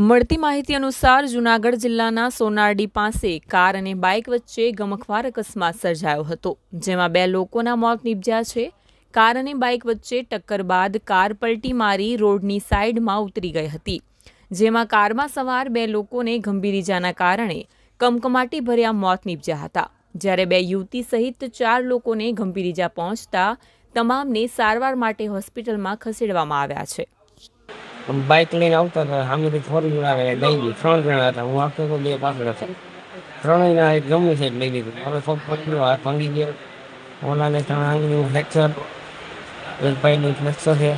મળતી માહિતી અનુસાર જૂનાગઢ જિલ્લાના સોનારડી પાસે કાર અને બાઇક વચ્ચે ગમખવાર અકસ્માત સર્જાયો હતો જેમાં બે લોકોના મોત નીપજ્યા છે કાર અને બાઇક વચ્ચે ટક્કર બાદ કાર પલટી મારી રોડની સાઈડમાં ઉતરી ગઈ હતી જેમાં કારમાં સવાર બે લોકોને ગંભીર ઇજાના કારણે કમકમાટી ભર્યા મોત નીપજ્યા હતા જ્યારે બે યુવતી સહિત ચાર લોકોને ગંભીર ઇજા પહોંચતા તમામને સારવાર માટે હોસ્પિટલમાં ખસેડવામાં આવ્યા છે બાઇક લઈને આવતા હતા સામે ફોર વ્હીલર આવે લઈ ગઈ ત્રણ જણા હતા હું આખો તો બે પાછળ હતા ત્રણેય ના એક ગમે છે લઈ લીધું હવે પગ પકડ્યો હાથ ભાંગી ગયો ઓલાને ત્રણ આંગળીનું ફ્રેક્ચર એક ભાઈનું ફ્રેક્ચર છે